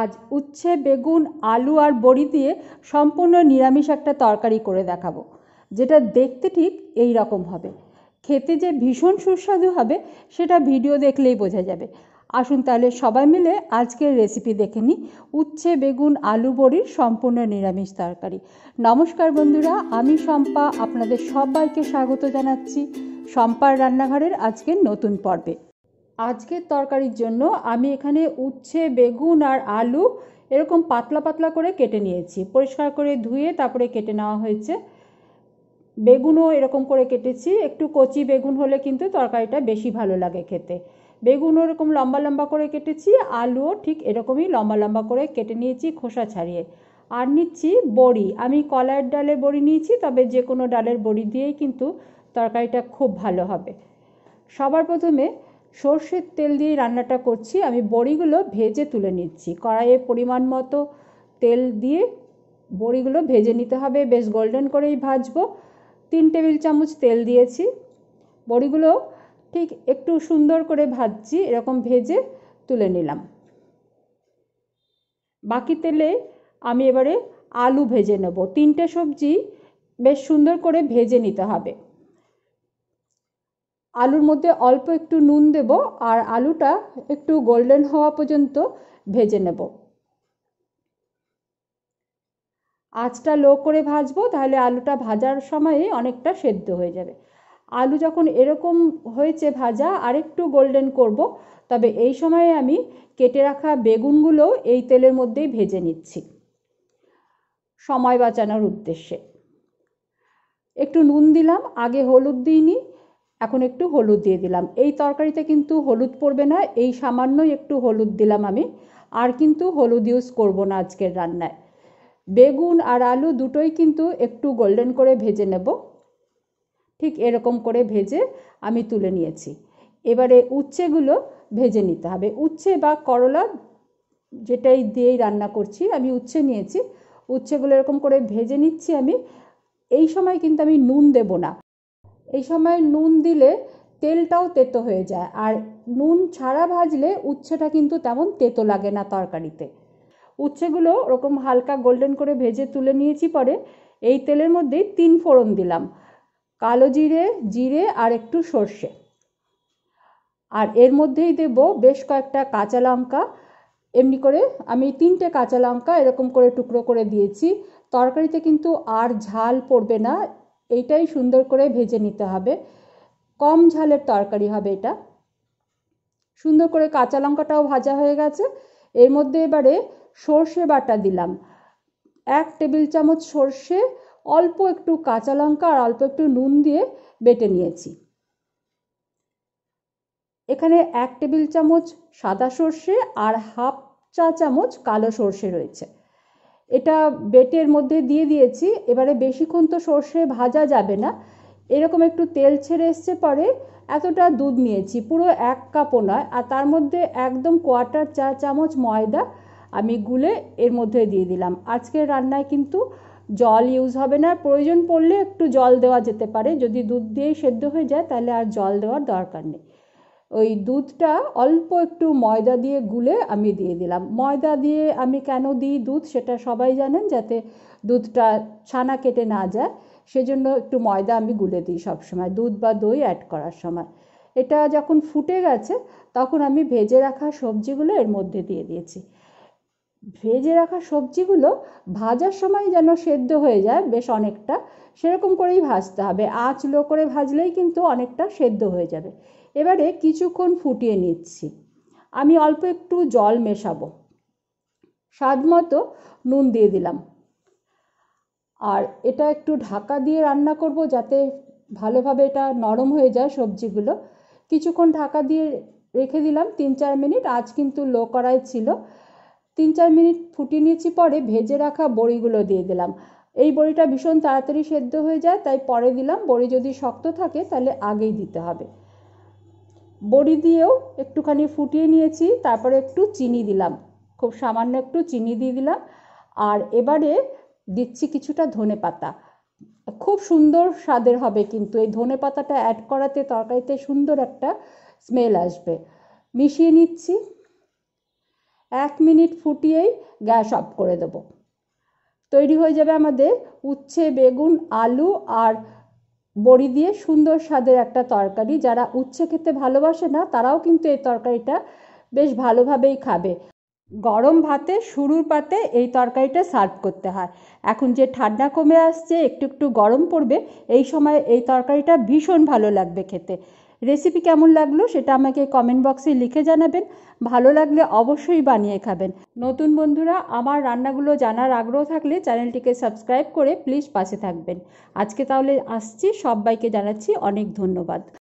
আজ উচ্ছে বেগুন আলু আর বড়ি দিয়ে সম্পূর্ণ নিরামিষ একটা তরকারি করে দেখাবো যেটা দেখতে ঠিক এই রকম হবে খেতে যে ভীষণ সুস্বাদু হবে সেটা ভিডিও দেখলেই বোঝা যাবে আসুন তাহলে সবাই মিলে আজকের রেসিপি দেখে নিই উচ্ছে বেগুন আলু বড়ির সম্পূর্ণ নিরামিষ তরকারি নমস্কার বন্ধুরা আমি শম্পা আপনাদের সবাইকে স্বাগত জানাচ্ছি শম্পার রান্নাঘরের আজকের নতুন পর্বে আজকের তরকারির জন্য আমি এখানে উচ্ছে বেগুন আর আলু এরকম পাতলা পাতলা করে কেটে নিয়েছি পরিষ্কার করে ধুয়ে তারপরে কেটে নেওয়া হয়েছে বেগুনও এরকম করে কেটেছি একটু কচি বেগুন হলে কিন্তু তরকারিটা বেশি ভালো লাগে খেতে বেগুনও এরকম লম্বা লম্বা করে কেটেছি আলুও ঠিক এরকমই লম্বা লম্বা করে কেটে নিয়েছি খোসা ছাড়িয়ে আর নিচ্ছি বড়ি আমি কলার ডালের বড়ি নিয়েছি তবে যে কোনো ডালের বড়ি দিয়েই কিন্তু তরকারিটা খুব ভালো হবে সবার প্রথমে সর্ষের তেল দিয়ে রান্নাটা করছি আমি বড়িগুলো ভেজে তুলে নিচ্ছি কড়াইয়ে পরিমাণ মতো তেল দিয়ে বড়িগুলো ভেজে নিতে হবে বেশ গোল্ডেন করেই ভাজবো তিন টেবিল চামচ তেল দিয়েছি বড়িগুলো ঠিক একটু সুন্দর করে ভাজছি এরকম ভেজে তুলে নিলাম বাকি তেলে আমি এবারে আলু ভেজে নেব তিনটে সবজি বেশ সুন্দর করে ভেজে নিতে হবে আলুর মধ্যে অল্প একটু নুন দেব আর আলুটা একটু গোল্ডেন হওয়া পর্যন্ত ভেজে নেব আঁচটা লো করে ভাজবো তাহলে আলুটা ভাজার সময়ে অনেকটা সেদ্ধ হয়ে যাবে আলু যখন এরকম হয়েছে ভাজা আরেকটু গোল্ডেন করব তবে এই সময়ে আমি কেটে রাখা বেগুনগুলো এই তেলের মধ্যেই ভেজে নিচ্ছি সময় বাঁচানোর উদ্দেশ্যে একটু নুন দিলাম আগে হলুদ দিইনি এখন একটু হলুদ দিয়ে দিলাম এই তরকারিতে কিন্তু হলুদ পড়বে না এই সামান্যই একটু হলুদ দিলাম আমি আর কিন্তু হলুদ ইউজ করব না আজকের রান্নায় বেগুন আর আলু দুটোই কিন্তু একটু গোল্ডেন করে ভেজে নেব ঠিক এরকম করে ভেজে আমি তুলে নিয়েছি এবারে উচ্ছেগুলো ভেজে নিতে হবে উচ্ছে বা করলা যেটাই দিয়েই রান্না করছি আমি উচ্ছে নিয়েছি উচ্ছেগুলো এরকম করে ভেজে নিচ্ছি আমি এই সময় কিন্তু আমি নুন দেব না এই সময় নুন দিলে তেলটাও তেতো হয়ে যায় আর নুন ছাড়া ভাজলে উচ্ছেটা কিন্তু তেমন তেতো লাগে না তরকারিতে উচ্ছেগুলো ওরকম হালকা গোল্ডেন করে ভেজে তুলে নিয়েছি পরে এই তেলের মধ্যেই তিন ফোড়ন দিলাম কালো জিরে জিরে আর একটু সর্ষে আর এর মধ্যেই দেব বেশ কয়েকটা কাঁচা লঙ্কা এমনি করে আমি তিনটে কাঁচা লঙ্কা এরকম করে টুকরো করে দিয়েছি তরকারিতে কিন্তু আর ঝাল পড়বে না এইটাই সুন্দর করে ভেজে নিতে হবে কম ঝালের তরকারি হবে এটা সুন্দর করে কাঁচা লঙ্কাটাও ভাজা হয়ে গেছে এর মধ্যে এবারে সর্ষে বাটা দিলাম এক টেবিল চামচ সর্ষে অল্প একটু কাঁচা লঙ্কা আর অল্প একটু নুন দিয়ে বেটে নিয়েছি এখানে এক টেবিল চামচ সাদা সর্ষে আর হাফ চা চামচ কালো সর্ষে রয়েছে এটা বেটের মধ্যে দিয়ে দিয়েছি এবারে বেশিক্ষণ তো সর্ষে ভাজা যাবে না এরকম একটু তেল ছেড়ে এসছে পরে এতটা দুধ নিয়েছি পুরো এক কাপও নয় আর তার মধ্যে একদম কোয়াটার চা চামচ ময়দা আমি গুলে এর মধ্যে দিয়ে দিলাম আজকের রান্নায় কিন্তু জল ইউজ হবে না প্রয়োজন পড়লে একটু জল দেওয়া যেতে পারে যদি দুধ দিয়েই সেদ্ধ হয়ে যায় তাহলে আর জল দেওয়ার দরকার নেই ওই দুধটা অল্প একটু ময়দা দিয়ে গুলে আমি দিয়ে দিলাম ময়দা দিয়ে আমি কেন দিই দুধ সেটা সবাই জানেন যাতে দুধটা ছানা কেটে না যায় সেজন্য একটু ময়দা আমি গুলে দিই সবসময় দুধ বা দই অ্যাড করার সময় এটা যখন ফুটে গেছে তখন আমি ভেজে রাখা সবজিগুলো এর মধ্যে দিয়ে দিয়েছি ভেজে রাখা সবজিগুলো ভাজার সময় যেন সেদ্ধ হয়ে যায় বেশ অনেকটা সেরকম করেই ভাজতে হবে আঁচ লো করে ভাজলেই কিন্তু অনেকটা সেদ্ধ হয়ে যাবে এবারে কিছুক্ষণ ফুটিয়ে নিচ্ছি আমি অল্প একটু জল মেশাবো স্বাদ মতো নুন দিয়ে দিলাম আর এটা একটু ঢাকা দিয়ে রান্না করব যাতে ভালোভাবে এটা নরম হয়ে যায় সবজিগুলো কিছুক্ষণ ঢাকা দিয়ে রেখে দিলাম তিন চার মিনিট আজ কিন্তু লো করাই ছিল তিন চার মিনিট ফুটিয়ে নিয়েছি পরে ভেজে রাখা বড়িগুলো দিয়ে দিলাম এই বড়িটা ভীষণ তাড়াতাড়ি সেদ্ধ হয়ে যায় তাই পরে দিলাম বড়ি যদি শক্ত থাকে তাহলে আগেই দিতে হবে বড়ি দিয়েও একটুখানি ফুটিয়ে নিয়েছি তারপরে একটু চিনি দিলাম খুব সামান্য একটু চিনি দিয়ে দিলাম আর এবারে দিচ্ছি কিছুটা ধনে পাতা খুব সুন্দর স্বাদের হবে কিন্তু এই ধনে পাতাটা অ্যাড করাতে তরকারিতে সুন্দর একটা স্মেল আসবে মিশিয়ে নিচ্ছি এক মিনিট ফুটিয়েই গ্যাস অফ করে দেব তৈরি হয়ে যাবে আমাদের উচ্ছে বেগুন আলু আর বড়ি দিয়ে সুন্দর স্বাদের একটা তরকারি যারা উচ্ছে খেতে ভালোবাসে না তারাও কিন্তু এই তরকারিটা বেশ ভালোভাবেই খাবে গরম ভাতে শুরুর পাতে এই তরকারিটা সার্ভ করতে হয় এখন যে ঠান্ডা কমে আসছে একটু একটু গরম পড়বে এই সময় এই তরকারিটা ভীষণ ভালো লাগবে খেতে রেসিপি কেমন লাগলো সেটা আমাকে কমেন্ট বক্সে লিখে জানাবেন ভালো লাগলে অবশ্যই বানিয়ে খাবেন নতুন বন্ধুরা আমার রান্নাগুলো জানার আগ্রহ থাকলে চ্যানেলটিকে সাবস্ক্রাইব করে প্লিজ পাশে থাকবেন আজকে তাহলে আসছি সবাইকে জানাচ্ছি অনেক ধন্যবাদ